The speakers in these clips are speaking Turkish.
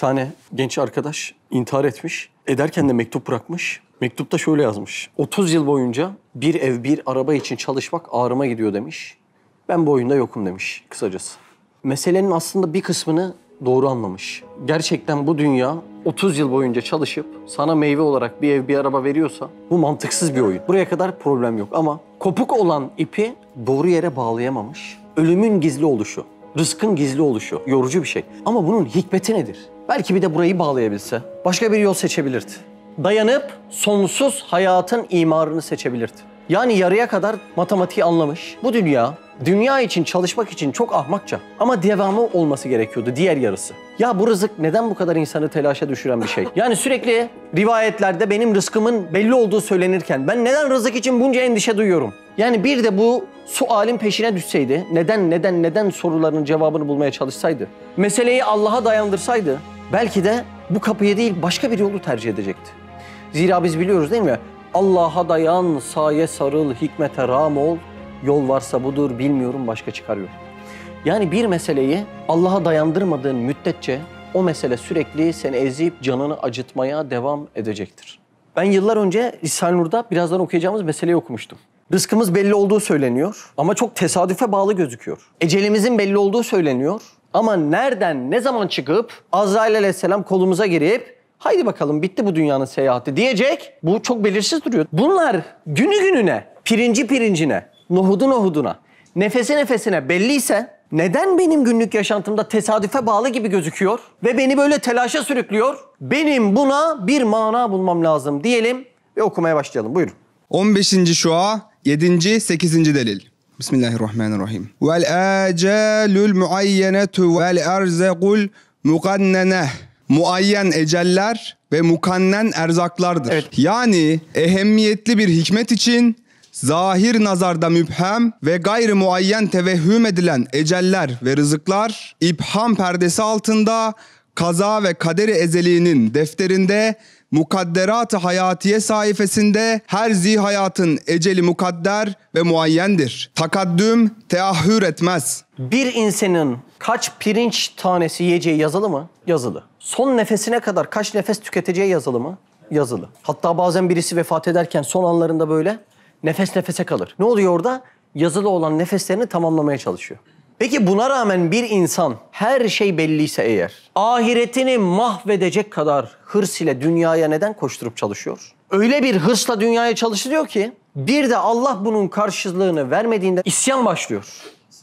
tane genç arkadaş intihar etmiş. Ederken de mektup bırakmış. Mektupta şöyle yazmış. 30 yıl boyunca bir ev bir araba için çalışmak ağrıma gidiyor demiş. Ben bu oyunda yokum demiş kısacası. Meselenin aslında bir kısmını doğru anlamış. Gerçekten bu dünya 30 yıl boyunca çalışıp sana meyve olarak bir ev bir araba veriyorsa bu mantıksız bir oyun. Buraya kadar problem yok ama kopuk olan ipi doğru yere bağlayamamış. Ölümün gizli oluşu, rızkın gizli oluşu yorucu bir şey. Ama bunun hikmeti nedir? Belki bir de burayı bağlayabilse. Başka bir yol seçebilirdi. Dayanıp sonsuz hayatın imarını seçebilirdi. Yani yarıya kadar matematiği anlamış. Bu dünya dünya için çalışmak için çok ahmakça ama devamı olması gerekiyordu diğer yarısı. Ya bu rızık neden bu kadar insanı telaşa düşüren bir şey? Yani sürekli rivayetlerde benim rızkımın belli olduğu söylenirken ben neden rızık için bunca endişe duyuyorum? Yani bir de bu sualin peşine düşseydi, neden neden neden sorularının cevabını bulmaya çalışsaydı, meseleyi Allah'a dayandırsaydı belki de bu kapıyı değil başka bir yolu tercih edecekti. Zira biz biliyoruz değil mi? Allah'a dayan, saye sarıl, hikmete ram ol. Yol varsa budur, bilmiyorum başka çıkarıyor. Yani bir meseleyi Allah'a dayandırmadığın müddetçe o mesele sürekli seni ezip canını acıtmaya devam edecektir. Ben yıllar önce İshal Nur'da birazdan okuyacağımız meseleyi okumuştum. Rızkımız belli olduğu söyleniyor ama çok tesadüfe bağlı gözüküyor. Ecelimizin belli olduğu söyleniyor ama nereden ne zaman çıkıp Azrail aleyhisselam kolumuza girip haydi bakalım bitti bu dünyanın seyahati diyecek. Bu çok belirsiz duruyor. Bunlar günü gününe, pirinci pirincine, nohudu nohuduna, nefesi nefesine belliyse neden benim günlük yaşantımda tesadüfe bağlı gibi gözüküyor ve beni böyle telaşa sürüklüyor? Benim buna bir mana bulmam lazım diyelim ve okumaya başlayalım. Buyurun. 15. şua 7. 8. delil. Bismillahirrahmanirrahim. Vel acelul muayyenetu vel erzekul mukanneneh muayyen eceller ve mukannen erzaklardır. Evet. Yani ehemmiyetli bir hikmet için zahir nazarda müphem ve gayri muayyen tevehhüm edilen eceller ve rızıklar ibham perdesi altında kaza ve kaderi ezeliğinin defterinde Mukadderat-ı Hayatiye sayfasında her zi hayatın eceli mukadder ve muayyendir. Takaddüm teahhür etmez. Bir insanın kaç pirinç tanesi yiyeceği yazılı mı? Yazılı. Son nefesine kadar kaç nefes tüketeceği yazılı mı? Yazılı. Hatta bazen birisi vefat ederken son anlarında böyle nefes nefese kalır. Ne oluyor orada? Yazılı olan nefeslerini tamamlamaya çalışıyor. Peki buna rağmen bir insan her şey belliyse eğer ahiretini mahvedecek kadar hırs ile dünyaya neden koşturup çalışıyor? Öyle bir hırsla dünyaya çalışılıyor ki bir de Allah bunun karşılığını vermediğinde isyan başlıyor.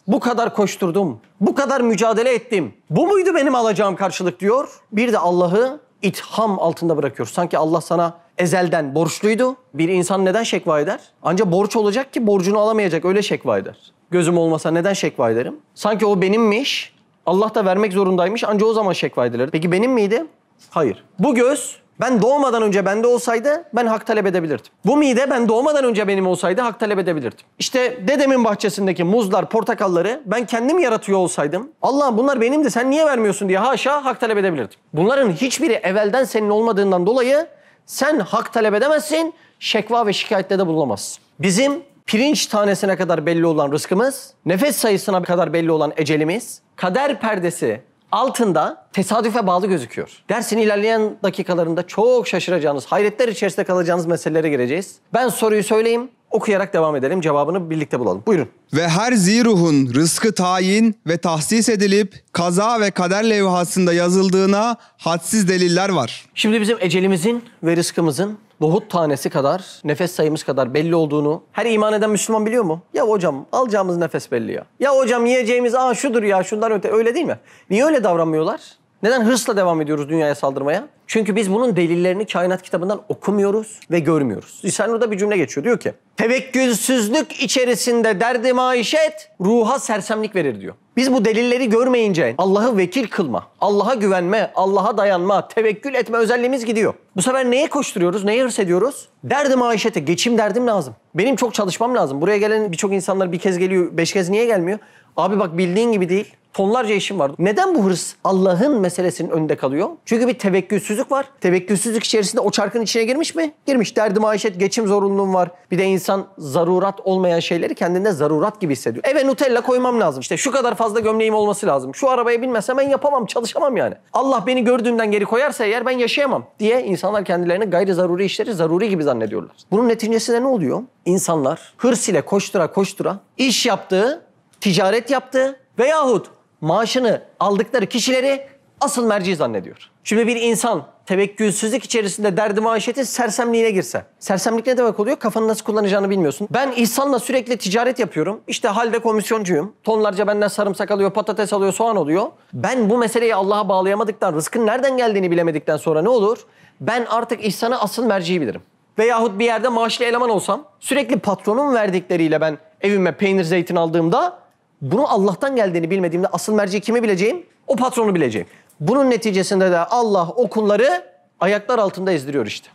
Bu kadar koşturdum, bu kadar mücadele ettim. Bu muydu benim alacağım karşılık diyor. Bir de Allah'ı itham altında bırakıyor. Sanki Allah sana ezelden borçluydu. Bir insan neden şekva eder? Ancak borç olacak ki borcunu alamayacak öyle şekva eder gözüm olmasa neden şekva ederim? Sanki o benimmiş, Allah da vermek zorundaymış anca o zaman şekva edilir. Peki benim miydi? Hayır. Bu göz ben doğmadan önce bende olsaydı ben hak talep edebilirdim. Bu mide ben doğmadan önce benim olsaydı hak talep edebilirdim. İşte dedemin bahçesindeki muzlar, portakalları ben kendim yaratıyor olsaydım Allah bunlar benimdi sen niye vermiyorsun diye haşa hak talep edebilirdim. Bunların hiçbiri evvelden senin olmadığından dolayı sen hak talep edemezsin, şekva ve şikayette de bulunamazsın. Bizim pirinç tanesine kadar belli olan rızkımız, nefes sayısına kadar belli olan ecelimiz, kader perdesi altında tesadüfe bağlı gözüküyor. Dersin ilerleyen dakikalarında çok şaşıracağınız, hayretler içerisinde kalacağınız meselelere gireceğiz. Ben soruyu söyleyeyim, okuyarak devam edelim. Cevabını birlikte bulalım. Buyurun. Ve her ziruhun rızkı tayin ve tahsis edilip kaza ve kader levhasında yazıldığına hadsiz deliller var. Şimdi bizim ecelimizin ve rızkımızın nohut tanesi kadar, nefes sayımız kadar belli olduğunu her iman eden Müslüman biliyor mu? Ya hocam alacağımız nefes belli ya. Ya hocam yiyeceğimiz aa şudur ya şundan öte öyle değil mi? Niye öyle davranmıyorlar? Neden hırsla devam ediyoruz dünyaya saldırmaya? Çünkü biz bunun delillerini kainat kitabından okumuyoruz ve görmüyoruz. İhsan orada bir cümle geçiyor. Diyor ki, tevekkülsüzlük içerisinde derdi maişet ruha sersemlik verir diyor. Biz bu delilleri görmeyince Allah'ı vekil kılma, Allah'a güvenme, Allah'a dayanma, tevekkül etme özelliğimiz gidiyor. Bu sefer neye koşturuyoruz, neye hırs ediyoruz? Derdi maişete, geçim derdim lazım. Benim çok çalışmam lazım. Buraya gelen birçok insanlar bir kez geliyor, beş kez niye gelmiyor? Abi bak bildiğin gibi değil. Tonlarca işim var. Neden bu hırs Allah'ın meselesinin önünde kalıyor? Çünkü bir tevekkülsüzlük var. Tevekkülsüzlük içerisinde o çarkın içine girmiş mi? Girmiş. Derdim maişet, geçim zorunluluğum var. Bir de insan zarurat olmayan şeyleri kendinde zarurat gibi hissediyor. Eve Nutella koymam lazım. İşte şu kadar fazla gömleğim olması lazım. Şu arabaya binmesem ben yapamam, çalış çalışamam yani. Allah beni gördüğümden geri koyarsa eğer ben yaşayamam diye insanlar kendilerini gayri zaruri işleri zaruri gibi zannediyorlar. Bunun neticesinde ne oluyor? İnsanlar hırs ile koştura koştura iş yaptığı, ticaret yaptığı veyahut maaşını aldıkları kişileri asıl merci zannediyor. Şimdi bir insan tevekkülsüzlük içerisinde derdi maişetin sersemliğine girse. Sersemlik ne demek oluyor? Kafanı nasıl kullanacağını bilmiyorsun. Ben insanla sürekli ticaret yapıyorum. İşte halde komisyoncuyum. Tonlarca benden sarımsak alıyor, patates alıyor, soğan oluyor. Ben bu meseleyi Allah'a bağlayamadıktan, rızkın nereden geldiğini bilemedikten sonra ne olur? Ben artık İhsan'a asıl merciyi bilirim. Veyahut bir yerde maaşlı eleman olsam, sürekli patronun verdikleriyle ben evime peynir, zeytin aldığımda bunu Allah'tan geldiğini bilmediğimde asıl merci kimi bileceğim? O patronu bileceğim. Bunun neticesinde de Allah okulları ayaklar altında ezdiriyor işte.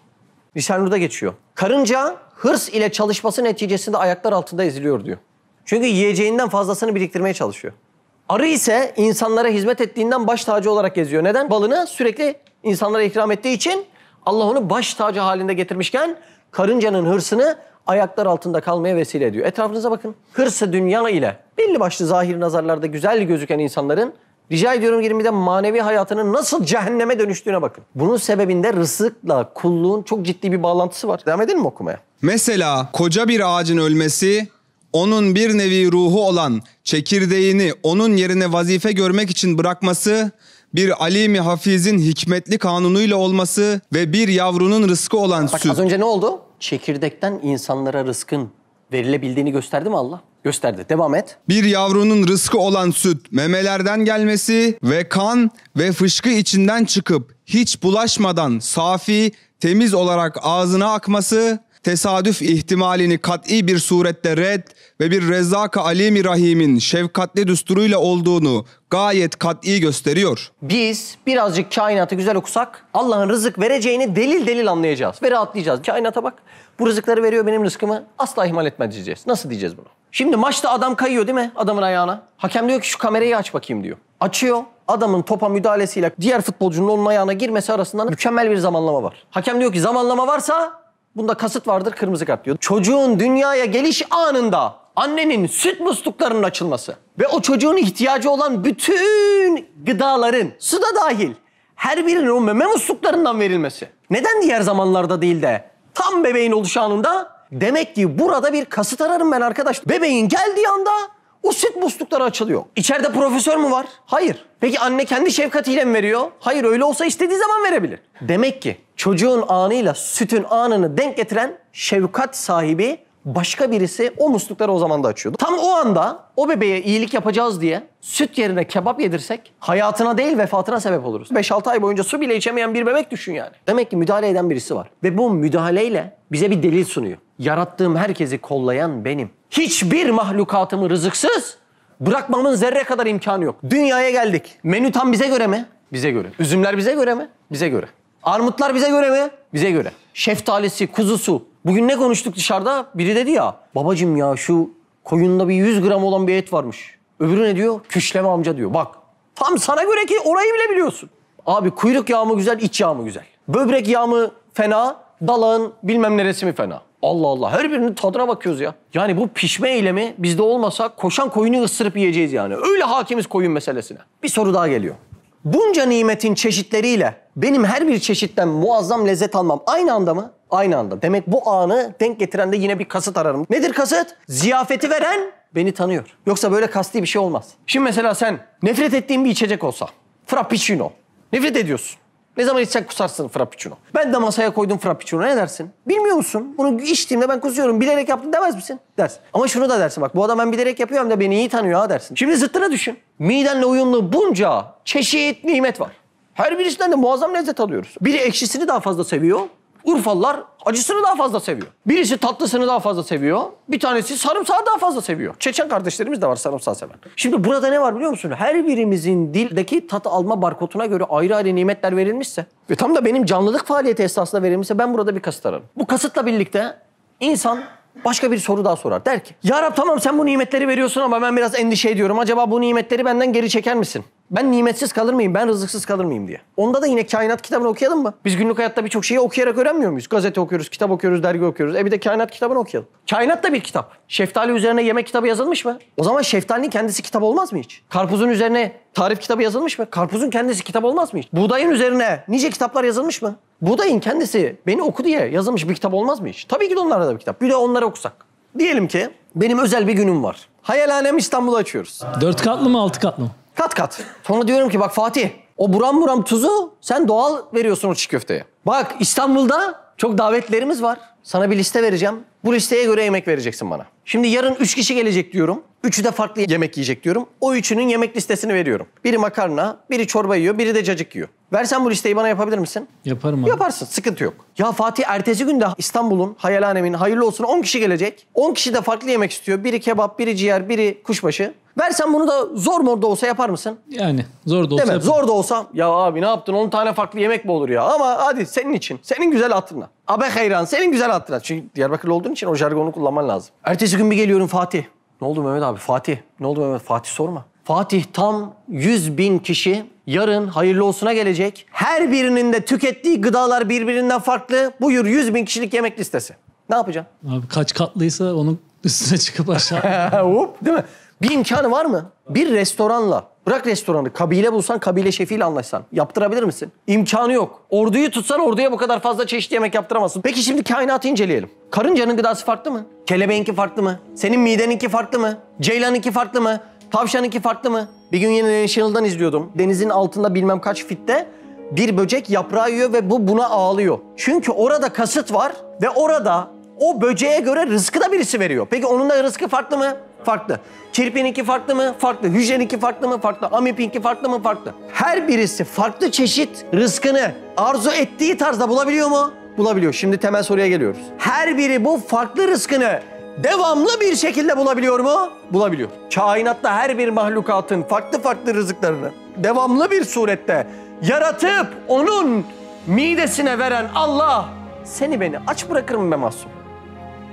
Lisanur'da geçiyor. Karınca hırs ile çalışması neticesinde ayaklar altında eziliyor diyor. Çünkü yiyeceğinden fazlasını biriktirmeye çalışıyor. Arı ise insanlara hizmet ettiğinden baş tacı olarak geziyor. Neden? Balını sürekli insanlara ikram ettiği için Allah onu baş tacı halinde getirmişken karıncanın hırsını ayaklar altında kalmaya vesile ediyor. Etrafınıza bakın. Hırsı dünya ile belli başlı zahir nazarlarda güzel gözüken insanların Rica ediyorum de manevi hayatının nasıl cehenneme dönüştüğüne bakın. Bunun sebebinde rızıkla kulluğun çok ciddi bir bağlantısı var. Devam edelim mi okumaya? Mesela koca bir ağacın ölmesi onun bir nevi ruhu olan çekirdeğini onun yerine vazife görmek için bırakması bir alimi hafizin hikmetli kanunuyla olması ve bir yavrunun rızkı olan Bak, Az önce ne oldu? Çekirdekten insanlara rızkın verilebildiğini gösterdi mi Allah? gösterdi. Devam et. Bir yavrunun rızkı olan süt memelerden gelmesi ve kan ve fışkı içinden çıkıp hiç bulaşmadan safi, temiz olarak ağzına akması tesadüf ihtimalini kat'i bir surette red ve bir Rezzak-ı Alim-i Rahim'in şefkatli düsturuyla olduğunu gayet kat'i gösteriyor. Biz birazcık kainatı güzel okusak Allah'ın rızık vereceğini delil delil anlayacağız ve rahatlayacağız. Kainata bak bu rızıkları veriyor benim rızkımı asla ihmal etmez diyeceğiz. Nasıl diyeceğiz bunu? Şimdi maçta adam kayıyor değil mi adamın ayağına? Hakem diyor ki şu kamerayı aç bakayım diyor. Açıyor. Adamın topa müdahalesiyle diğer futbolcunun onun ayağına girmesi arasında mükemmel bir zamanlama var. Hakem diyor ki zamanlama varsa bunda kasıt vardır kırmızı kart diyor. Çocuğun dünyaya geliş anında annenin süt musluklarının açılması ve o çocuğun ihtiyacı olan bütün gıdaların su da dahil her birinin o meme musluklarından verilmesi. Neden diğer zamanlarda değil de tam bebeğin oluş anında Demek ki burada bir kasıt ararım ben arkadaş. Bebeğin geldiği anda o süt muslukları açılıyor. İçeride profesör mü var? Hayır. Peki anne kendi şefkatiyle mi veriyor? Hayır öyle olsa istediği zaman verebilir. Demek ki çocuğun anıyla sütün anını denk getiren şefkat sahibi Başka birisi o muslukları o zaman da açıyordu. Tam o anda o bebeğe iyilik yapacağız diye süt yerine kebap yedirsek hayatına değil vefatına sebep oluruz. 5-6 ay boyunca su bile içemeyen bir bebek düşün yani. Demek ki müdahale eden birisi var. Ve bu müdahaleyle bize bir delil sunuyor. Yarattığım herkesi kollayan benim. Hiçbir mahlukatımı rızıksız bırakmamın zerre kadar imkanı yok. Dünyaya geldik. Menü tam bize göre mi? Bize göre. Üzümler bize göre mi? Bize göre. Armutlar bize göre mi? Bize göre şeftalesi, kuzusu. Bugün ne konuştuk dışarıda? Biri dedi ya, babacım ya şu koyunda bir 100 gram olan bir et varmış. Öbürü ne diyor? Küşleme amca diyor. Bak tam sana göre ki orayı bile biliyorsun. Abi kuyruk yağı mı güzel, iç yağı mı güzel? Böbrek yağı mı fena, dalağın bilmem neresi mi fena? Allah Allah her birinin tadına bakıyoruz ya. Yani bu pişme eylemi bizde olmasa koşan koyunu ısırıp yiyeceğiz yani. Öyle hakimiz koyun meselesine. Bir soru daha geliyor bunca nimetin çeşitleriyle benim her bir çeşitten muazzam lezzet almam aynı anda mı? Aynı anda. Demek bu anı denk getiren de yine bir kasıt ararım. Nedir kasıt? Ziyafeti veren beni tanıyor. Yoksa böyle kasti bir şey olmaz. Şimdi mesela sen nefret ettiğin bir içecek olsa, frappuccino, nefret ediyorsun. Ne zaman içsen kusarsın frappuccino. Ben de masaya koydum frappuccino ne dersin? Bilmiyor musun? Bunu içtiğimde ben kusuyorum. Bilerek yaptın demez misin? Dersin. Ama şunu da dersin bak bu adam ben bilerek yapıyorum da beni iyi tanıyor ha dersin. Şimdi zıttına düşün. Midenle uyumlu bunca çeşit nimet var. Her birisinden de muazzam lezzet alıyoruz. Biri ekşisini daha fazla seviyor, Urfalılar acısını daha fazla seviyor. Birisi tatlısını daha fazla seviyor. Bir tanesi sarımsağı daha fazla seviyor. Çeçen kardeşlerimiz de var sarımsağı seven. Şimdi burada ne var biliyor musun? Her birimizin dildeki tat alma barkotuna göre ayrı ayrı nimetler verilmişse ve tam da benim canlılık faaliyeti esasında verilmişse ben burada bir kasıt ararım. Bu kasıtla birlikte insan başka bir soru daha sorar. Der ki, Ya Rab tamam sen bu nimetleri veriyorsun ama ben biraz endişe ediyorum. Acaba bu nimetleri benden geri çeker misin? Ben nimetsiz kalır mıyım? Ben rızıksız kalır mıyım diye. Onda da yine kainat kitabını okuyalım mı? Biz günlük hayatta birçok şeyi okuyarak öğrenmiyor muyuz? Gazete okuyoruz, kitap okuyoruz, dergi okuyoruz. E bir de kainat kitabını okuyalım. Kainat da bir kitap. Şeftali üzerine yemek kitabı yazılmış mı? O zaman şeftalinin kendisi kitap olmaz mı hiç? Karpuzun üzerine tarif kitabı yazılmış mı? Karpuzun kendisi kitap olmaz mı hiç? Buğdayın üzerine nice kitaplar yazılmış mı? Buğdayın kendisi beni oku diye yazılmış bir kitap olmaz mı hiç? Tabii ki de onlara da bir kitap. Bir de onları okusak. Diyelim ki benim özel bir günüm var. Hayalhanem İstanbul'u açıyoruz. Dört katlı mı altı katlı mı? Kat kat. Sonra diyorum ki bak Fatih o buram buram tuzu sen doğal veriyorsun o çiğ köfteye. Bak İstanbul'da çok davetlerimiz var. Sana bir liste vereceğim. Bu listeye göre yemek vereceksin bana. Şimdi yarın üç kişi gelecek diyorum. Üçü de farklı yemek yiyecek diyorum. O üçünün yemek listesini veriyorum. Biri makarna, biri çorba yiyor, biri de cacık yiyor. Versen bu listeyi bana yapabilir misin? Yaparım abi. Yaparsın. Sıkıntı yok. Ya Fatih ertesi günde İstanbul'un, hayalhanemin hayırlı olsun 10 kişi gelecek. 10 kişi de farklı yemek istiyor. Biri kebap, biri ciğer, biri kuşbaşı. Versen bunu da zor mu da olsa yapar mısın? Yani zor da olsa. Değil mi? Zor da olsa ya abi ne yaptın 10 tane farklı yemek mi olur ya? Ama hadi senin için. Senin güzel hatırına. Abe hayran senin güzel hatırına. Çünkü Diyarbakırlı olduğun için o jargonu kullanman lazım. Ertesi gün bir geliyorum Fatih. Ne oldu Mehmet abi? Fatih. Ne oldu Mehmet? Fatih sorma. Fatih tam 100 bin kişi yarın hayırlı olsuna gelecek. Her birinin de tükettiği gıdalar birbirinden farklı. Buyur 100 bin kişilik yemek listesi. Ne yapacaksın? Abi kaç katlıysa onun üstüne çıkıp aşağı. Hop değil mi? Bir imkanı var mı? Bir restoranla, bırak restoranı, kabile bulsan kabile şefiyle anlaşsan yaptırabilir misin? İmkanı yok. Orduyu tutsan orduya bu kadar fazla çeşitli yemek yaptıramazsın. Peki şimdi kainatı inceleyelim. Karıncanın gıdası farklı mı? Kelebeğinki farklı mı? Senin mideninki farklı mı? Ceylaninki farklı mı? Tavşanınki farklı mı? Bir gün yine National'dan izliyordum. Denizin altında bilmem kaç fitte bir böcek yaprağı yiyor ve bu buna ağlıyor. Çünkü orada kasıt var ve orada o böceğe göre rızkı da birisi veriyor. Peki onun da rızkı farklı mı? Farklı. Kirpininki farklı mı? Farklı. Hücreninki farklı mı? Farklı. Amipinki farklı mı? Farklı. Her birisi farklı çeşit rızkını arzu ettiği tarzda bulabiliyor mu? Bulabiliyor. Şimdi temel soruya geliyoruz. Her biri bu farklı rızkını devamlı bir şekilde bulabiliyor mu? Bulabiliyor. Kainatta her bir mahlukatın farklı farklı rızıklarını devamlı bir surette yaratıp onun midesine veren Allah seni beni aç bırakır mı be masum?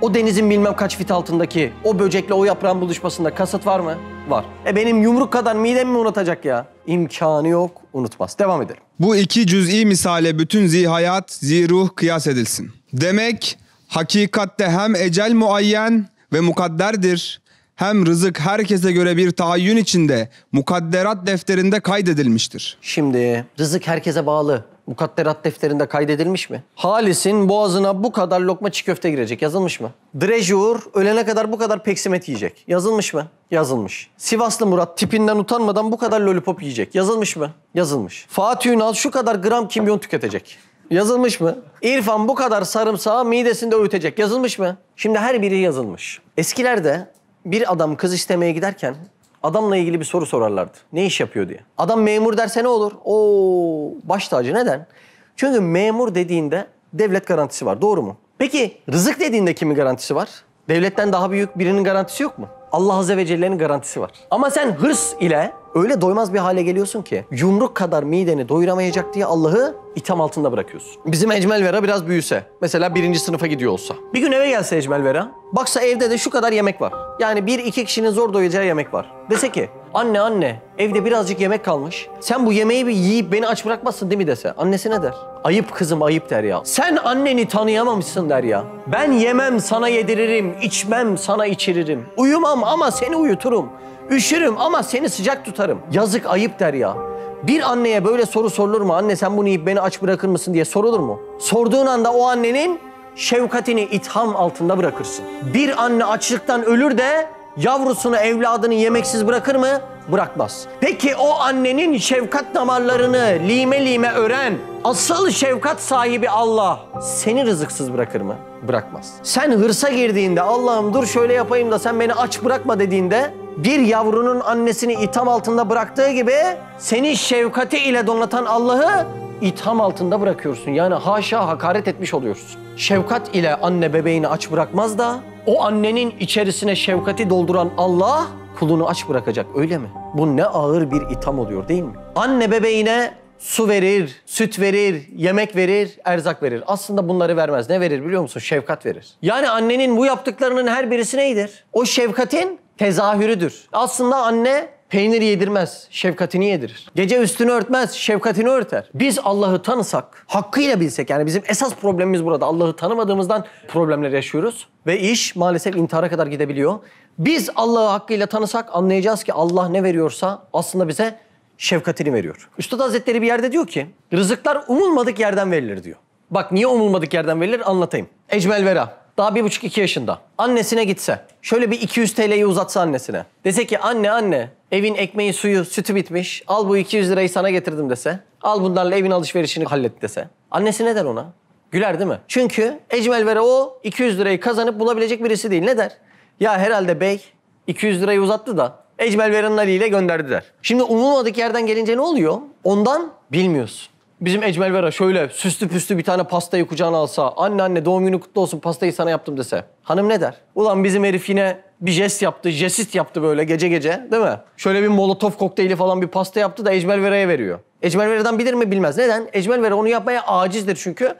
O denizin bilmem kaç fit altındaki o böcekle o yaprağın buluşmasında kasıt var mı? Var. E benim yumruk kadar midem mi unutacak ya? İmkanı yok unutmaz. Devam edelim. Bu iki cüz'i misale bütün zihayat, zihruh kıyas edilsin. Demek Hakikatte hem ecel muayyen ve mukadderdir hem rızık herkese göre bir tahayyün içinde mukadderat defterinde kaydedilmiştir. Şimdi rızık herkese bağlı. Mukadderat defterinde kaydedilmiş mi? Halis'in boğazına bu kadar lokma çiğ köfte girecek. Yazılmış mı? Drejur ölene kadar bu kadar peksimet yiyecek. Yazılmış mı? Yazılmış. Sivaslı Murat tipinden utanmadan bu kadar lollipop yiyecek. Yazılmış mı? Yazılmış. Fatih Ünal şu kadar gram kimyon tüketecek. Yazılmış mı? İrfan bu kadar sarımsağı midesinde öğütecek. Yazılmış mı? Şimdi her biri yazılmış. Eskilerde bir adam kız istemeye giderken adamla ilgili bir soru sorarlardı. Ne iş yapıyor diye. Adam memur derse ne olur? Oo baş tacı neden? Çünkü memur dediğinde devlet garantisi var. Doğru mu? Peki rızık dediğinde kimin garantisi var? Devletten daha büyük birinin garantisi yok mu? Allah Azze ve Celle'nin garantisi var. Ama sen hırs ile öyle doymaz bir hale geliyorsun ki yumruk kadar mideni doyuramayacak diye Allah'ı itham altında bırakıyorsun. Bizim Ecmel Vera biraz büyüse, mesela birinci sınıfa gidiyor olsa. Bir gün eve gelse Ecmel Vera, baksa evde de şu kadar yemek var. Yani bir iki kişinin zor doyacağı yemek var. Dese ki Anne anne evde birazcık yemek kalmış. Sen bu yemeği bir yiyip beni aç bırakmazsın değil mi dese. Annesi ne der? Ayıp kızım ayıp der ya. Sen anneni tanıyamamışsın der ya. Ben yemem sana yediririm, içmem sana içiririm. Uyumam ama seni uyuturum. Üşürüm ama seni sıcak tutarım. Yazık ayıp der ya. Bir anneye böyle soru sorulur mu? Anne sen bunu yiyip beni aç bırakır mısın diye sorulur mu? Sorduğun anda o annenin şefkatini itham altında bırakırsın. Bir anne açlıktan ölür de yavrusunu, evladını yemeksiz bırakır mı? Bırakmaz. Peki o annenin şefkat damarlarını lime lime ören asıl şefkat sahibi Allah seni rızıksız bırakır mı? Bırakmaz. Sen hırsa girdiğinde Allah'ım dur şöyle yapayım da sen beni aç bırakma dediğinde bir yavrunun annesini itham altında bıraktığı gibi seni şefkati ile donatan Allah'ı itham altında bırakıyorsun. Yani haşa hakaret etmiş oluyorsun. Şefkat ile anne bebeğini aç bırakmaz da o annenin içerisine şefkati dolduran Allah kulunu aç bırakacak öyle mi? Bu ne ağır bir itham oluyor değil mi? Anne bebeğine su verir, süt verir, yemek verir, erzak verir. Aslında bunları vermez. Ne verir biliyor musun? Şefkat verir. Yani annenin bu yaptıklarının her birisi neydir? O şefkatin tezahürüdür. Aslında anne peynir yedirmez, şefkatini yedirir. Gece üstünü örtmez, şefkatini örter. Biz Allah'ı tanısak, hakkıyla bilsek yani bizim esas problemimiz burada. Allah'ı tanımadığımızdan problemler yaşıyoruz ve iş maalesef intihara kadar gidebiliyor. Biz Allah'ı hakkıyla tanısak anlayacağız ki Allah ne veriyorsa aslında bize şefkatini veriyor. Üstad Hazretleri bir yerde diyor ki, rızıklar umulmadık yerden verilir diyor. Bak niye umulmadık yerden verilir anlatayım. Ecmel Vera, daha bir buçuk iki yaşında. Annesine gitse. Şöyle bir 200 TL'yi uzatsa annesine. Dese ki anne anne evin ekmeği suyu sütü bitmiş. Al bu 200 lirayı sana getirdim dese. Al bunlarla evin alışverişini hallet dese. Annesi ne der ona? Güler değil mi? Çünkü Ecmel Vere o 200 lirayı kazanıp bulabilecek birisi değil. Ne der? Ya herhalde bey 200 lirayı uzattı da Ecmel Vere'nin Ali ile gönderdiler. Şimdi umulmadık yerden gelince ne oluyor? Ondan bilmiyorsun bizim Ecmel Vera şöyle süslü püslü bir tane pastayı kucağına alsa, anne anne doğum günü kutlu olsun pastayı sana yaptım dese, hanım ne der? Ulan bizim herif yine bir jest yaptı, jesist yaptı böyle gece gece değil mi? Şöyle bir molotof kokteyli falan bir pasta yaptı da Ecmel Vera'ya veriyor. Ecmel Vera'dan bilir mi bilmez. Neden? Ecmel Vera onu yapmaya acizdir çünkü.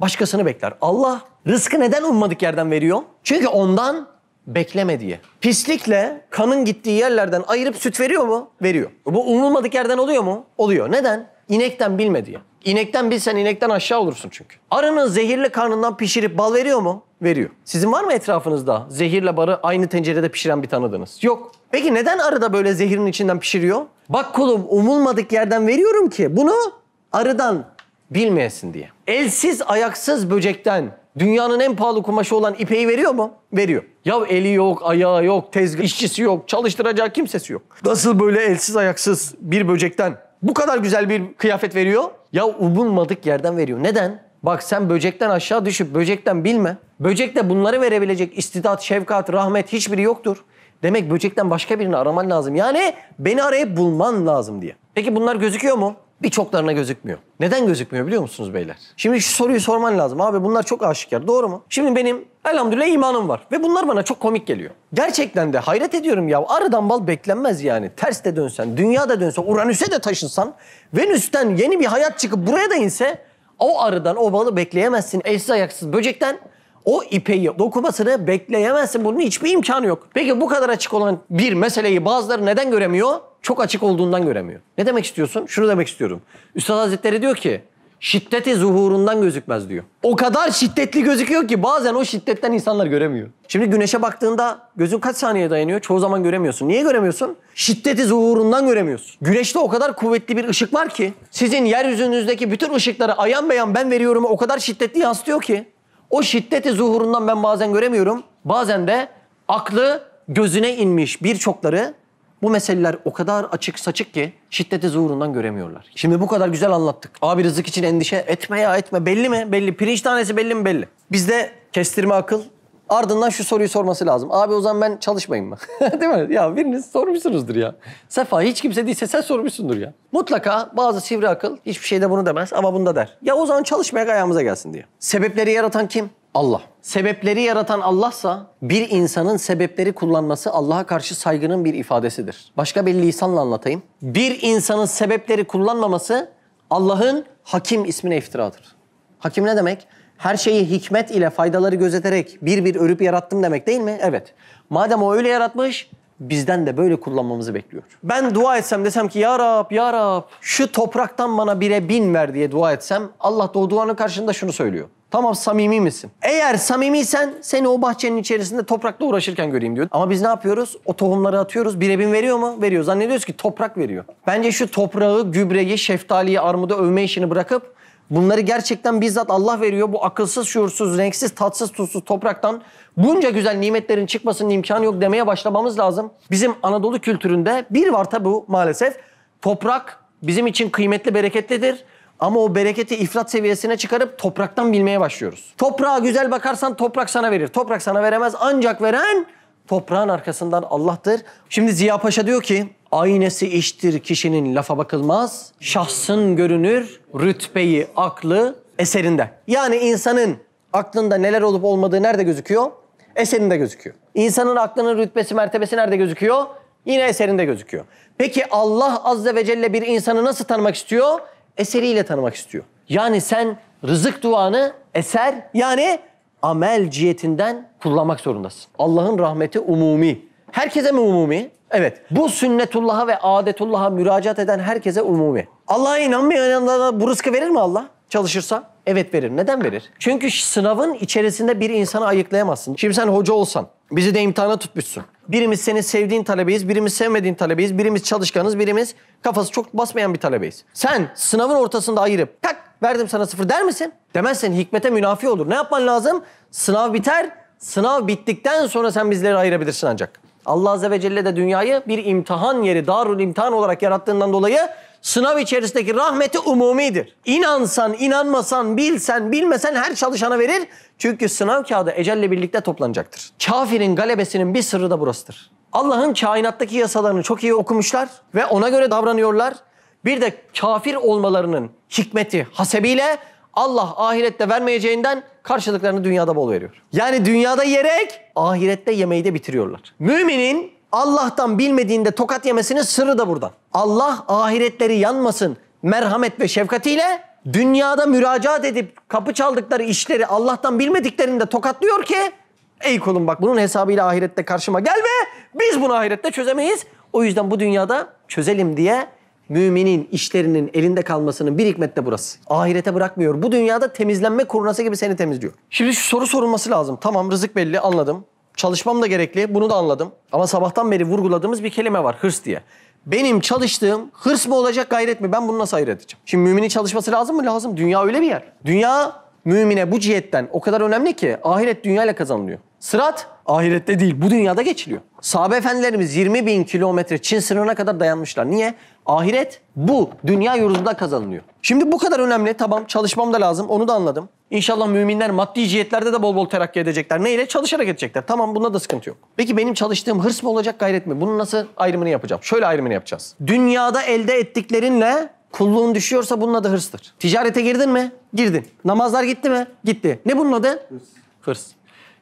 Başkasını bekler. Allah rızkı neden ummadık yerden veriyor? Çünkü ondan bekleme diye. Pislikle kanın gittiği yerlerden ayırıp süt veriyor mu? Veriyor. Bu umulmadık yerden oluyor mu? Oluyor. Neden? İnekten bilme diye. İnekten bilsen inekten aşağı olursun çünkü. Arının zehirli karnından pişirip bal veriyor mu? Veriyor. Sizin var mı etrafınızda zehirle barı aynı tencerede pişiren bir tanıdınız? Yok. Peki neden arı da böyle zehirin içinden pişiriyor? Bak kulum umulmadık yerden veriyorum ki bunu arıdan bilmeyesin diye. Elsiz ayaksız böcekten dünyanın en pahalı kumaşı olan ipeği veriyor mu? Veriyor. Ya eli yok, ayağı yok, tezgah işçisi yok, çalıştıracak kimsesi yok. Nasıl böyle elsiz ayaksız bir böcekten bu kadar güzel bir kıyafet veriyor. Ya umulmadık yerden veriyor. Neden? Bak sen böcekten aşağı düşüp böcekten bilme. Böcekte bunları verebilecek istidat, şefkat, rahmet hiçbiri yoktur. Demek böcekten başka birini araman lazım. Yani beni arayıp bulman lazım diye. Peki bunlar gözüküyor mu? birçoklarına gözükmüyor. Neden gözükmüyor biliyor musunuz beyler? Şimdi şu soruyu sorman lazım. Abi bunlar çok aşikar doğru mu? Şimdi benim elhamdülillah imanım var ve bunlar bana çok komik geliyor. Gerçekten de hayret ediyorum ya. Arıdan bal beklenmez yani. Ters de dönsen, dünya da dönse, Uranüs'e de taşınsan, Venüs'ten yeni bir hayat çıkıp buraya da inse o arıdan o balı bekleyemezsin. Eşsiz ayaksız böcekten o ipeyi dokumasını bekleyemezsin. Bunun hiçbir imkanı yok. Peki bu kadar açık olan bir meseleyi bazıları neden göremiyor? Çok açık olduğundan göremiyor. Ne demek istiyorsun? Şunu demek istiyorum. Üstad Hazretleri diyor ki şiddeti zuhurundan gözükmez diyor. O kadar şiddetli gözüküyor ki bazen o şiddetten insanlar göremiyor. Şimdi güneşe baktığında gözün kaç saniye dayanıyor? Çoğu zaman göremiyorsun. Niye göremiyorsun? Şiddeti zuhurundan göremiyorsun. Güneşte o kadar kuvvetli bir ışık var ki sizin yeryüzünüzdeki bütün ışıkları ayan beyan ben veriyorum o kadar şiddetli yansıtıyor ki o şiddeti zuhurundan ben bazen göremiyorum. Bazen de aklı gözüne inmiş birçokları bu meseleler o kadar açık saçık ki şiddeti zuhurundan göremiyorlar. Şimdi bu kadar güzel anlattık. Abi rızık için endişe etme ya etme. Belli mi? Belli. Pirinç tanesi belli mi? Belli. Bizde kestirme akıl, Ardından şu soruyu sorması lazım. Abi o zaman ben çalışmayayım mı? değil mi? Ya biriniz sormuşsunuzdur ya. Sefa hiç kimse değilse sen sormuşsundur ya. Mutlaka bazı sivri akıl hiçbir şeyde bunu demez ama bunda der. Ya o zaman çalışmaya ayağımıza gelsin diye. Sebepleri yaratan kim? Allah. Sebepleri yaratan Allah'sa bir insanın sebepleri kullanması Allah'a karşı saygının bir ifadesidir. Başka bir lisanla anlatayım. Bir insanın sebepleri kullanmaması Allah'ın hakim ismine iftiradır. Hakim ne demek? her şeyi hikmet ile faydaları gözeterek bir bir örüp yarattım demek değil mi? Evet. Madem o öyle yaratmış, bizden de böyle kullanmamızı bekliyor. Ben dua etsem desem ki ya Rab ya Rab şu topraktan bana bire bin ver diye dua etsem Allah da o duanın karşında şunu söylüyor. Tamam samimi misin? Eğer samimiysen seni o bahçenin içerisinde toprakla uğraşırken göreyim diyor. Ama biz ne yapıyoruz? O tohumları atıyoruz. Bire bin veriyor mu? Veriyor. Zannediyoruz ki toprak veriyor. Bence şu toprağı, gübreyi, şeftaliyi, armudu övme işini bırakıp Bunları gerçekten bizzat Allah veriyor. Bu akılsız, şuursuz, renksiz, tatsız, tuzsuz topraktan bunca güzel nimetlerin çıkmasının imkanı yok demeye başlamamız lazım. Bizim Anadolu kültüründe bir var tabi maalesef. Toprak bizim için kıymetli, bereketlidir. Ama o bereketi ifrat seviyesine çıkarıp topraktan bilmeye başlıyoruz. Toprağa güzel bakarsan toprak sana verir. Toprak sana veremez ancak veren toprağın arkasından Allah'tır. Şimdi Ziya Paşa diyor ki Aynesi iştir kişinin lafa bakılmaz, şahsın görünür, rütbeyi aklı eserinde. Yani insanın aklında neler olup olmadığı nerede gözüküyor? Eserinde gözüküyor. İnsanın aklının rütbesi, mertebesi nerede gözüküyor? Yine eserinde gözüküyor. Peki Allah Azze ve Celle bir insanı nasıl tanımak istiyor? Eseriyle tanımak istiyor. Yani sen rızık duanı eser yani amel cihetinden kullanmak zorundasın. Allah'ın rahmeti umumi. Herkese mi umumi? Evet. Bu sünnetullah'a ve adetullah'a müracaat eden herkese umumi. Allah'a inanmayanlara bu rızkı verir mi Allah? Çalışırsa? Evet verir. Neden verir? Çünkü sınavın içerisinde bir insanı ayıklayamazsın. Şimdi sen hoca olsan, bizi de imtihana tutmuşsun. Birimiz senin sevdiğin talebeyiz, birimiz sevmediğin talebeyiz, birimiz çalışkanız, birimiz kafası çok basmayan bir talebeyiz. Sen sınavın ortasında ayırıp tak verdim sana sıfır der misin? Demezsen hikmete münafi olur. Ne yapman lazım? Sınav biter, sınav bittikten sonra sen bizleri ayırabilirsin ancak. Allah Azze ve Celle de dünyayı bir imtihan yeri, darul imtihan olarak yarattığından dolayı sınav içerisindeki rahmeti umumidir. İnansan, inanmasan, bilsen, bilmesen her çalışana verir. Çünkü sınav kağıdı ecelle birlikte toplanacaktır. Kafirin galebesinin bir sırrı da burasıdır. Allah'ın kainattaki yasalarını çok iyi okumuşlar ve ona göre davranıyorlar. Bir de kafir olmalarının hikmeti hasebiyle Allah ahirette vermeyeceğinden karşılıklarını dünyada bol veriyor. Yani dünyada yerek ahirette yemeği de bitiriyorlar. Müminin Allah'tan bilmediğinde tokat yemesinin sırrı da burada. Allah ahiretleri yanmasın merhamet ve şefkatiyle dünyada müracaat edip kapı çaldıkları işleri Allah'tan bilmediklerinde tokatlıyor ki ey kulum bak bunun hesabıyla ahirette karşıma gel ve biz bunu ahirette çözemeyiz. O yüzden bu dünyada çözelim diye müminin işlerinin elinde kalmasının bir hikmet de burası. Ahirete bırakmıyor. Bu dünyada temizlenme korunası gibi seni temizliyor. Şimdi şu soru sorulması lazım. Tamam rızık belli anladım. Çalışmam da gerekli bunu da anladım. Ama sabahtan beri vurguladığımız bir kelime var hırs diye. Benim çalıştığım hırs mı olacak gayret mi? Ben bunu nasıl ayırt edeceğim? Şimdi müminin çalışması lazım mı? Lazım. Dünya öyle bir yer. Dünya mümine bu cihetten o kadar önemli ki ahiret dünyayla kazanılıyor. Sırat Ahirette değil, bu dünyada geçiliyor. Sahabe efendilerimiz 20 bin kilometre Çin sınırına kadar dayanmışlar. Niye? Ahiret bu, dünya yurdunda kazanılıyor. Şimdi bu kadar önemli, tamam çalışmam da lazım, onu da anladım. İnşallah müminler maddi cihetlerde de bol bol terakki edecekler. Neyle? Çalışarak edecekler. Tamam bunda da sıkıntı yok. Peki benim çalıştığım hırs mı olacak, gayret mi? Bunun nasıl ayrımını yapacağım? Şöyle ayrımını yapacağız. Dünyada elde ettiklerinle Kulluğun düşüyorsa bunun adı hırstır. Ticarete girdin mi? Girdin. Namazlar gitti mi? Gitti. Ne bunun adı? Hırs. Hırs.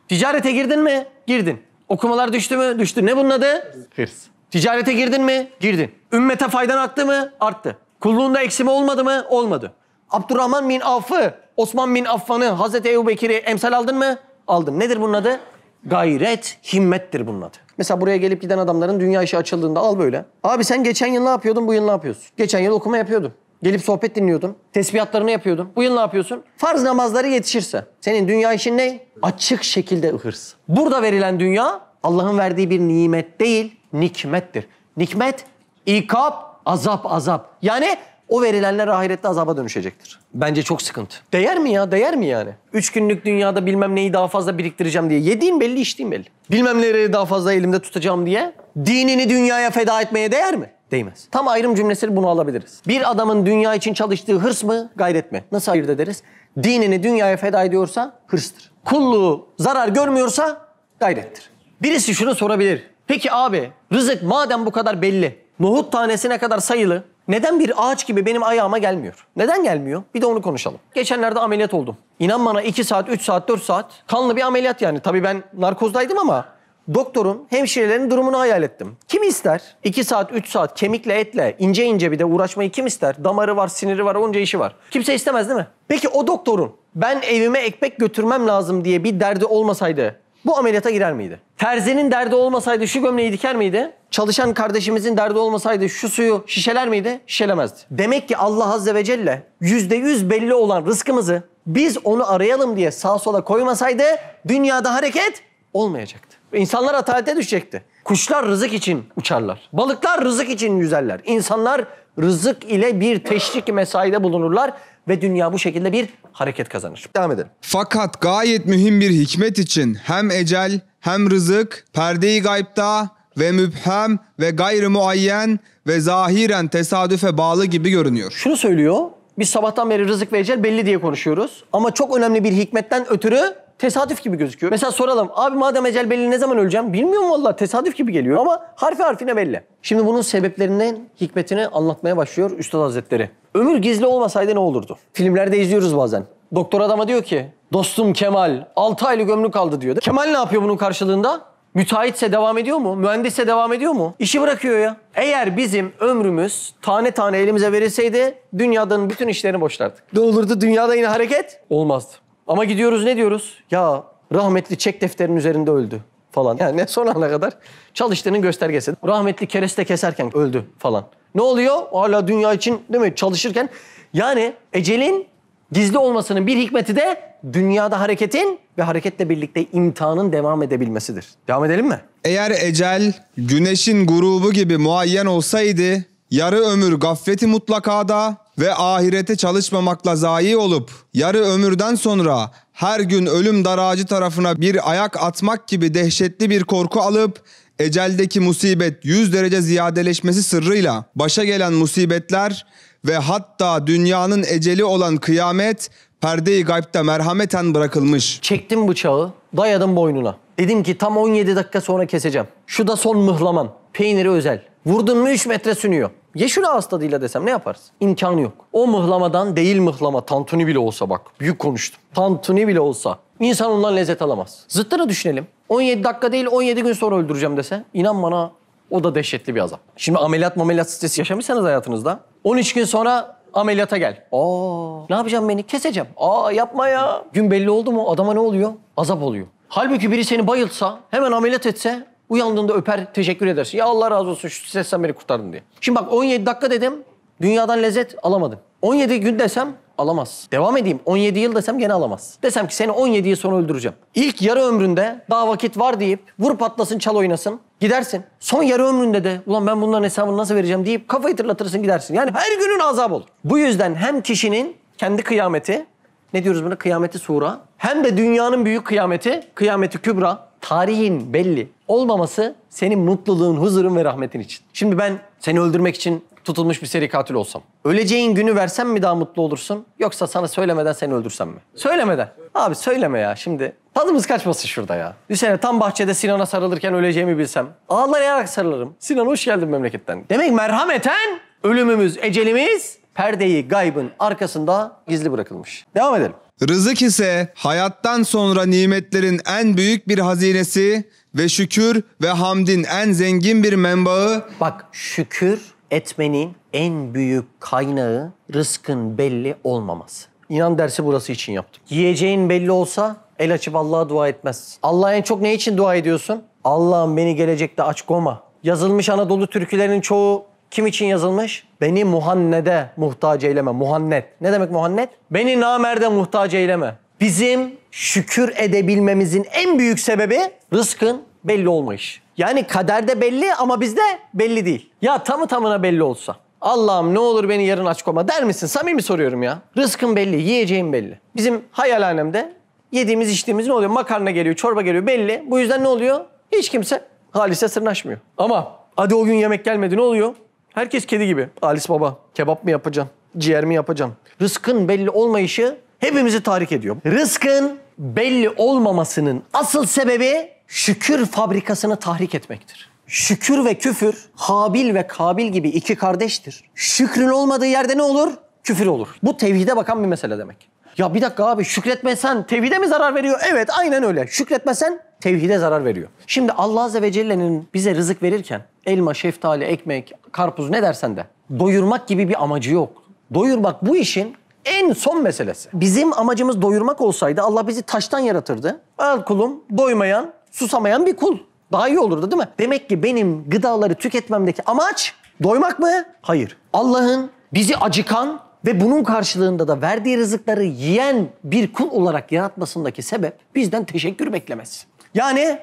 Ticarete girdin mi? Girdin. Okumalar düştü mü? Düştü. Ne bunun adı? Hırs. Ticarete girdin mi? Girdin. Ümmete faydan arttı mı? Arttı. Kulluğunda eksimi olmadı mı? Olmadı. Abdurrahman bin affı, Osman bin Affan'ı, Hazreti Ebu Bekir'i emsal aldın mı? Aldın. Nedir bunun adı? Gayret, himmettir bunun adı. Mesela buraya gelip giden adamların dünya işi açıldığında al böyle. Abi sen geçen yıl ne yapıyordun, bu yıl ne yapıyorsun? Geçen yıl okuma yapıyordum. Gelip sohbet dinliyordun. Tesbihatlarını yapıyordun. Bu yıl ne yapıyorsun? Farz namazları yetişirse. Senin dünya işin ne? Açık şekilde hırs. Burada verilen dünya Allah'ın verdiği bir nimet değil, nikmettir. Nikmet, ikab, azap, azap. Yani o verilenler ahirette azaba dönüşecektir. Bence çok sıkıntı. Değer mi ya? Değer mi yani? Üç günlük dünyada bilmem neyi daha fazla biriktireceğim diye. yediğin belli, içtiğin belli. Bilmem neleri daha fazla elimde tutacağım diye. Dinini dünyaya feda etmeye değer mi? değmez. Tam ayrım cümlesi bunu alabiliriz. Bir adamın dünya için çalıştığı hırs mı, gayret mi? Nasıl ayırt ederiz? Dinini dünyaya feda ediyorsa hırstır. Kulluğu zarar görmüyorsa gayrettir. Birisi şunu sorabilir. Peki abi rızık madem bu kadar belli, nohut tanesine kadar sayılı, neden bir ağaç gibi benim ayağıma gelmiyor? Neden gelmiyor? Bir de onu konuşalım. Geçenlerde ameliyat oldum. İnan bana 2 saat, 3 saat, 4 saat kanlı bir ameliyat yani. Tabii ben narkozdaydım ama doktorun, hemşirelerin durumunu hayal ettim. Kim ister? 2 saat, 3 saat kemikle etle ince ince bir de uğraşmayı kim ister? Damarı var, siniri var, onca işi var. Kimse istemez değil mi? Peki o doktorun ben evime ekmek götürmem lazım diye bir derdi olmasaydı bu ameliyata girer miydi? Terzinin derdi olmasaydı şu gömleği diker miydi? Çalışan kardeşimizin derdi olmasaydı şu suyu şişeler miydi? Şişelemezdi. Demek ki Allah Azze ve Celle yüzde yüz belli olan rızkımızı biz onu arayalım diye sağa sola koymasaydı dünyada hareket olmayacaktı. İnsanlar atalete düşecekti. Kuşlar rızık için uçarlar. Balıklar rızık için yüzerler. İnsanlar rızık ile bir teşrik mesaide bulunurlar ve dünya bu şekilde bir hareket kazanır. Devam edelim. Fakat gayet mühim bir hikmet için hem ecel hem rızık perdeyi gaybda ve mübhem ve gayrı muayyen ve zahiren tesadüfe bağlı gibi görünüyor. Şunu söylüyor. Biz sabahtan beri rızık ve ecel belli diye konuşuyoruz. Ama çok önemli bir hikmetten ötürü tesadüf gibi gözüküyor. Mesela soralım abi madem ecel belli ne zaman öleceğim? Bilmiyorum valla tesadüf gibi geliyor ama harfi harfine belli. Şimdi bunun sebeplerinden hikmetini anlatmaya başlıyor Üstad Hazretleri. Ömür gizli olmasaydı ne olurdu? Filmlerde izliyoruz bazen. Doktor adama diyor ki dostum Kemal 6 aylık ömrü kaldı diyor. Kemal ne yapıyor bunun karşılığında? Müteahhitse devam ediyor mu? Mühendisse devam ediyor mu? İşi bırakıyor ya. Eğer bizim ömrümüz tane tane elimize verilseydi dünyadan bütün işlerini boşlardık. Ne olurdu dünyada yine hareket? Olmazdı. Ama gidiyoruz ne diyoruz? Ya rahmetli çek defterinin üzerinde öldü falan. Yani ne son ana kadar çalıştığının göstergesi. Rahmetli kereste keserken öldü falan. Ne oluyor? Hala dünya için değil mi çalışırken. Yani ecelin gizli olmasının bir hikmeti de dünyada hareketin ve hareketle birlikte imtihanın devam edebilmesidir. Devam edelim mi? Eğer ecel güneşin grubu gibi muayyen olsaydı yarı ömür gaffeti mutlaka da ve ahirete çalışmamakla zayi olup yarı ömürden sonra her gün ölüm daracı tarafına bir ayak atmak gibi dehşetli bir korku alıp eceldeki musibet 100 derece ziyadeleşmesi sırrıyla başa gelen musibetler ve hatta dünyanın eceli olan kıyamet perdeyi gaybde merhameten bırakılmış. Çektim bıçağı, dayadım boynuna. Dedim ki tam 17 dakika sonra keseceğim. Şu da son mıhlaman. Peyniri özel. Vurdun mu 3 metre sünüyor. Yeşil ağız tadıyla desem ne yaparız? İmkanı yok. O mıhlamadan değil mıhlama, tantuni bile olsa bak büyük konuştum. Tantuni bile olsa insan ondan lezzet alamaz. Zıttını düşünelim. 17 dakika değil 17 gün sonra öldüreceğim dese inan bana o da dehşetli bir azap. Şimdi ameliyat mameliyat stresi yaşamışsanız hayatınızda 13 gün sonra ameliyata gel. Aa, ne yapacağım beni? Keseceğim. Aa yapma ya. Gün belli oldu mu adama ne oluyor? Azap oluyor. Halbuki biri seni bayıltsa, hemen ameliyat etse Uyandığında öper, teşekkür edersin. Ya Allah razı olsun şu ses sen beni kurtardın diye. Şimdi bak 17 dakika dedim, dünyadan lezzet alamadım. 17 gün desem alamaz. Devam edeyim. 17 yıl desem gene alamaz. Desem ki seni 17 yıl sonra öldüreceğim. İlk yarı ömründe daha vakit var deyip vur patlasın çal oynasın gidersin. Son yarı ömründe de ulan ben bunların hesabını nasıl vereceğim deyip kafayı tırlatırsın gidersin. Yani her günün azap olur. Bu yüzden hem kişinin kendi kıyameti ne diyoruz buna kıyameti sura hem de dünyanın büyük kıyameti kıyameti kübra tarihin belli olmaması senin mutluluğun, huzurun ve rahmetin için. Şimdi ben seni öldürmek için tutulmuş bir seri katil olsam. Öleceğin günü versem mi daha mutlu olursun? Yoksa sana söylemeden seni öldürsem mi? Söylemeden. Abi söyleme ya şimdi. Tadımız kaçmasın şurada ya. Bir sene tam bahçede Sinan'a sarılırken öleceğimi bilsem. Ağlayarak sarılırım. Sinan hoş geldin memleketten. Demek merhameten ölümümüz, ecelimiz perdeyi gaybın arkasında gizli bırakılmış. Devam edelim. Rızık ise hayattan sonra nimetlerin en büyük bir hazinesi ve şükür ve hamdin en zengin bir menbaı. Bak şükür etmenin en büyük kaynağı rızkın belli olmaması. İnan dersi burası için yaptım. Yiyeceğin belli olsa el açıp Allah'a dua etmez. Allah'a en çok ne için dua ediyorsun? Allah'ım beni gelecekte aç koma. Yazılmış Anadolu türkülerinin çoğu kim için yazılmış? Beni muhannede muhtaç eyleme. Muhannet. Ne demek muhannet? Beni namerde muhtaç eyleme. Bizim şükür edebilmemizin en büyük sebebi rızkın belli olmayış. Yani kaderde belli ama bizde belli değil. Ya tamı tamına belli olsa. Allah'ım ne olur beni yarın aç koma der misin? Samimi soruyorum ya. Rızkın belli, yiyeceğim belli. Bizim hayal alemde yediğimiz içtiğimiz ne oluyor? Makarna geliyor, çorba geliyor belli. Bu yüzden ne oluyor? Hiç kimse Halis'e sırnaşmıyor. Ama hadi o gün yemek gelmedi ne oluyor? Herkes kedi gibi. Halis baba kebap mı yapacaksın? Ciğer mi yapacaksın? Rızkın belli olmayışı hepimizi tahrik ediyor. Rızkın belli olmamasının asıl sebebi şükür fabrikasını tahrik etmektir. Şükür ve küfür Habil ve Kabil gibi iki kardeştir. Şükrün olmadığı yerde ne olur? Küfür olur. Bu tevhide bakan bir mesele demek. Ya bir dakika abi şükretmesen tevhide mi zarar veriyor? Evet aynen öyle. Şükretmesen tevhide zarar veriyor. Şimdi Allah Azze ve Celle'nin bize rızık verirken elma, şeftali, ekmek, karpuz ne dersen de doyurmak gibi bir amacı yok. Doyurmak bu işin en son meselesi. Bizim amacımız doyurmak olsaydı Allah bizi taştan yaratırdı. Al kulum doymayan, susamayan bir kul. Daha iyi olurdu değil mi? Demek ki benim gıdaları tüketmemdeki amaç doymak mı? Hayır. Allah'ın bizi acıkan ve bunun karşılığında da verdiği rızıkları yiyen bir kul olarak yaratmasındaki sebep bizden teşekkür beklemez. Yani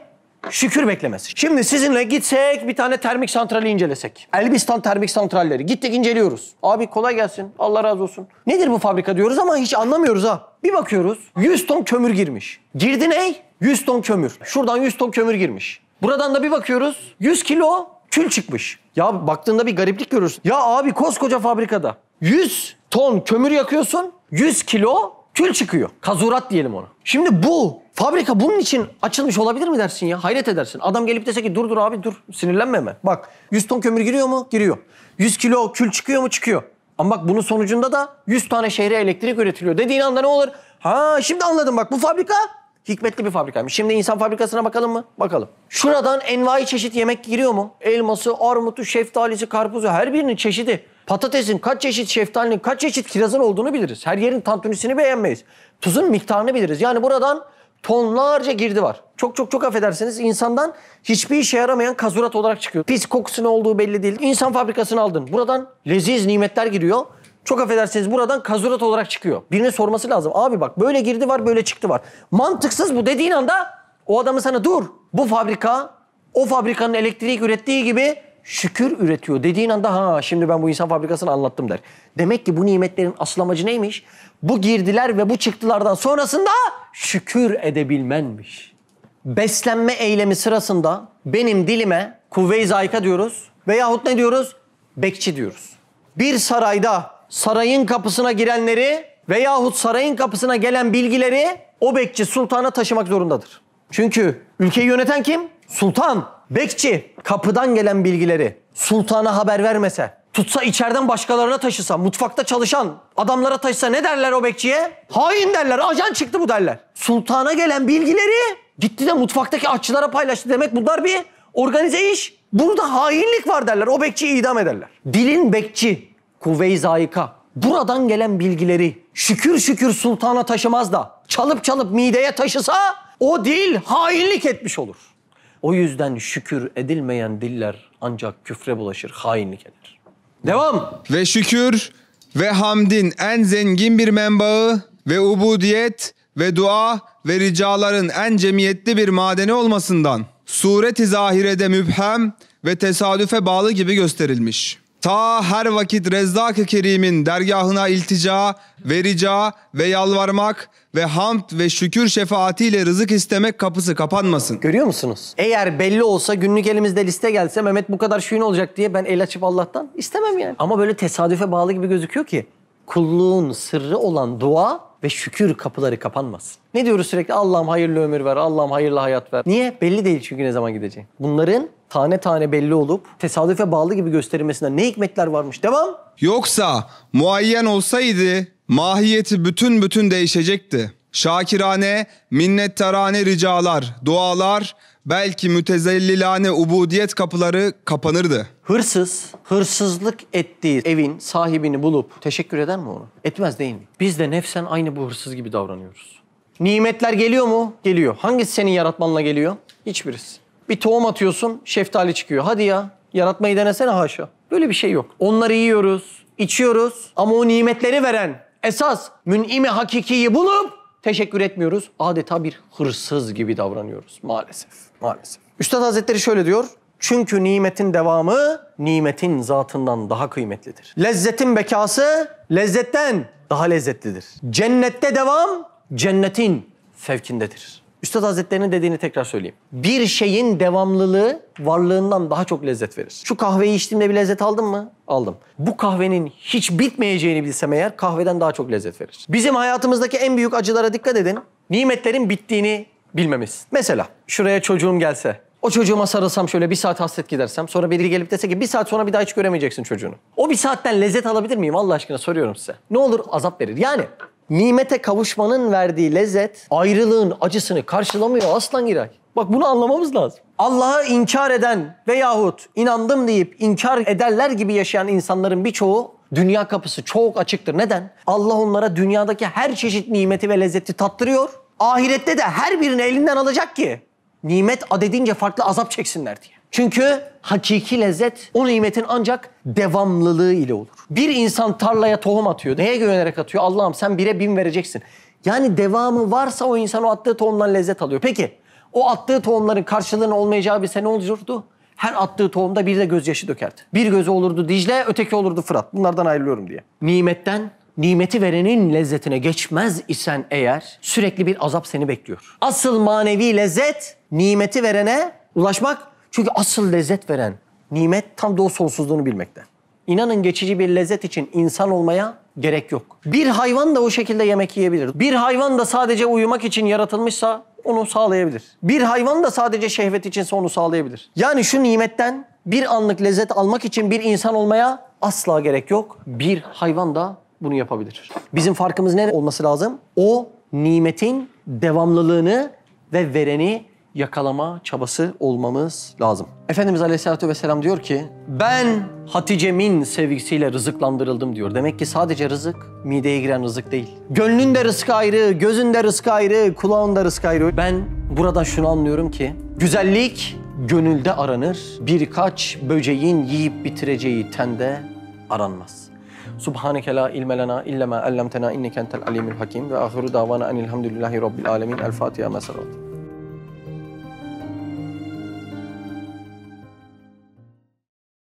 Şükür beklemez. Şimdi sizinle gitsek bir tane termik santrali incelesek. Elbistan termik santralleri. Gittik inceliyoruz. Abi kolay gelsin. Allah razı olsun. Nedir bu fabrika diyoruz ama hiç anlamıyoruz ha. Bir bakıyoruz 100 ton kömür girmiş. Girdi ne? 100 ton kömür. Şuradan 100 ton kömür girmiş. Buradan da bir bakıyoruz 100 kilo kül çıkmış. Ya baktığında bir gariplik görürsün. Ya abi koskoca fabrikada 100 ton kömür yakıyorsun 100 kilo Kül çıkıyor. Kazurat diyelim ona. Şimdi bu fabrika bunun için açılmış olabilir mi dersin ya? Hayret edersin. Adam gelip dese ki dur dur abi dur sinirlenme hemen. Bak 100 ton kömür giriyor mu? Giriyor. 100 kilo kül çıkıyor mu? Çıkıyor. Ama bak bunun sonucunda da 100 tane şehre elektrik üretiliyor. Dediğin anda ne olur? Ha şimdi anladım bak bu fabrika hikmetli bir fabrikaymış. Şimdi insan fabrikasına bakalım mı? Bakalım. Şuradan envai çeşit yemek giriyor mu? Elması, armutu, şeftalisi, karpuzu her birinin çeşidi. Patatesin kaç çeşit şeftalinin, kaç çeşit kirazın olduğunu biliriz. Her yerin tantunisini beğenmeyiz. Tuzun miktarını biliriz. Yani buradan tonlarca girdi var. Çok çok çok affedersiniz insandan hiçbir işe yaramayan kazurat olarak çıkıyor. Pis kokusu ne olduğu belli değil. İnsan fabrikasını aldın. Buradan leziz nimetler giriyor. Çok affedersiniz buradan kazurat olarak çıkıyor. Birine sorması lazım. Abi bak böyle girdi var böyle çıktı var. Mantıksız bu dediğin anda o adamı sana dur. Bu fabrika o fabrikanın elektrik ürettiği gibi şükür üretiyor dediğin anda ha şimdi ben bu insan fabrikasını anlattım der. Demek ki bu nimetlerin asıl amacı neymiş? Bu girdiler ve bu çıktılardan sonrasında şükür edebilmenmiş. Beslenme eylemi sırasında benim dilime kuvve-i zayika diyoruz veyahut ne diyoruz? Bekçi diyoruz. Bir sarayda sarayın kapısına girenleri veyahut sarayın kapısına gelen bilgileri o bekçi sultana taşımak zorundadır. Çünkü ülkeyi yöneten kim? Sultan. Bekçi kapıdan gelen bilgileri sultana haber vermese, tutsa içeriden başkalarına taşısa, mutfakta çalışan adamlara taşısa ne derler o bekçiye? Hain derler, ajan çıktı bu derler. Sultana gelen bilgileri gitti de mutfaktaki açılara paylaştı demek bunlar bir organize iş. Burada hainlik var derler, o bekçiyi idam ederler. Dilin bekçi, kuvve-i zayika. Buradan gelen bilgileri şükür şükür sultana taşımaz da çalıp çalıp mideye taşısa o dil hainlik etmiş olur. O yüzden şükür edilmeyen diller ancak küfre bulaşır, hainlik eder. Devam. Ve şükür ve hamdin en zengin bir menbaı ve ubudiyet ve dua ve ricaların en cemiyetli bir madeni olmasından sureti zahirede mübhem ve tesadüfe bağlı gibi gösterilmiş. Ta her vakit Rezzak-ı Kerim'in dergahına iltica verica ve yalvarmak ve hamd ve şükür şefaatiyle rızık istemek kapısı kapanmasın. Görüyor musunuz? Eğer belli olsa günlük elimizde liste gelse Mehmet bu kadar şuyun olacak diye ben el açıp Allah'tan istemem yani. Ama böyle tesadüfe bağlı gibi gözüküyor ki kulluğun sırrı olan dua ve şükür kapıları kapanmasın. Ne diyoruz sürekli? Allah'ım hayırlı ömür ver, Allah'ım hayırlı hayat ver. Niye? Belli değil çünkü ne zaman gideceğin. Bunların tane tane belli olup tesadüfe bağlı gibi gösterilmesinde ne hikmetler varmış? Devam. Yoksa muayyen olsaydı mahiyeti bütün bütün değişecekti. Şakirane, minnettarane ricalar, dualar, belki mütezellilane ubudiyet kapıları kapanırdı. Hırsız, hırsızlık ettiği evin sahibini bulup teşekkür eder mi onu? Etmez değil mi? Biz de nefsen aynı bu hırsız gibi davranıyoruz. Nimetler geliyor mu? Geliyor. Hangisi senin yaratmanla geliyor? Hiçbirisi. Bir tohum atıyorsun, şeftali çıkıyor. Hadi ya, yaratmayı denesene haşa. Böyle bir şey yok. Onları yiyoruz, içiyoruz ama o nimetleri veren esas mün'imi hakikiyi bulup teşekkür etmiyoruz. Adeta bir hırsız gibi davranıyoruz maalesef. Maalesef. Üstad Hazretleri şöyle diyor. Çünkü nimetin devamı nimetin zatından daha kıymetlidir. Lezzetin bekası lezzetten daha lezzetlidir. Cennette devam cennetin fevkindedir. Üstad Hazretleri'nin dediğini tekrar söyleyeyim. Bir şeyin devamlılığı varlığından daha çok lezzet verir. Şu kahveyi içtiğimde bir lezzet aldın mı? Aldım. Bu kahvenin hiç bitmeyeceğini bilsem eğer kahveden daha çok lezzet verir. Bizim hayatımızdaki en büyük acılara dikkat edin. Nimetlerin bittiğini bilmemiz. Mesela şuraya çocuğum gelse, o çocuğuma sarılsam şöyle bir saat hasret gidersem sonra biri gelip dese ki bir saat sonra bir daha hiç göremeyeceksin çocuğunu. O bir saatten lezzet alabilir miyim Allah aşkına soruyorum size. Ne olur azap verir. Yani nimete kavuşmanın verdiği lezzet ayrılığın acısını karşılamıyor aslan İray. Bak bunu anlamamız lazım. Allah'ı inkar eden veyahut inandım deyip inkar ederler gibi yaşayan insanların birçoğu dünya kapısı çok açıktır. Neden? Allah onlara dünyadaki her çeşit nimeti ve lezzeti tattırıyor. Ahirette de her birini elinden alacak ki nimet adedince farklı azap çeksinler diye. Çünkü hakiki lezzet o nimetin ancak devamlılığı ile olur. Bir insan tarlaya tohum atıyor. Neye güvenerek atıyor? Allah'ım sen bire bin vereceksin. Yani devamı varsa o insan o attığı tohumdan lezzet alıyor. Peki o attığı tohumların karşılığının olmayacağı bir sene olurdu. Her attığı tohumda bir de gözyaşı dökerdi. Bir gözü olurdu Dicle, öteki olurdu Fırat. Bunlardan ayrılıyorum diye. Nimetten nimeti verenin lezzetine geçmez isen eğer sürekli bir azap seni bekliyor. Asıl manevi lezzet nimeti verene ulaşmak. Çünkü asıl lezzet veren nimet tam da o sonsuzluğunu bilmekten. İnanın geçici bir lezzet için insan olmaya gerek yok. Bir hayvan da o şekilde yemek yiyebilir. Bir hayvan da sadece uyumak için yaratılmışsa onu sağlayabilir. Bir hayvan da sadece şehvet içinse onu sağlayabilir. Yani şu nimetten bir anlık lezzet almak için bir insan olmaya asla gerek yok. Bir hayvan da bunu yapabilir. Bizim farkımız ne olması lazım? O nimetin devamlılığını ve vereni yakalama çabası olmamız lazım. Efendimiz Aleyhisselatü Vesselam diyor ki, ben Hatice'min sevgisiyle rızıklandırıldım diyor. Demek ki sadece rızık, mideye giren rızık değil. Gönlünde rızık ayrı, gözünde rızık ayrı, kulağında rızık ayrı. Ben burada şunu anlıyorum ki, güzellik gönülde aranır, birkaç böceğin yiyip bitireceği tende aranmaz. سبحانك لا علم لنا إلا ما علمتنا إنك أنت العليم الحكيم وآخر دعوانا أن الحمد لله رب العالمين الفاتحة مسرات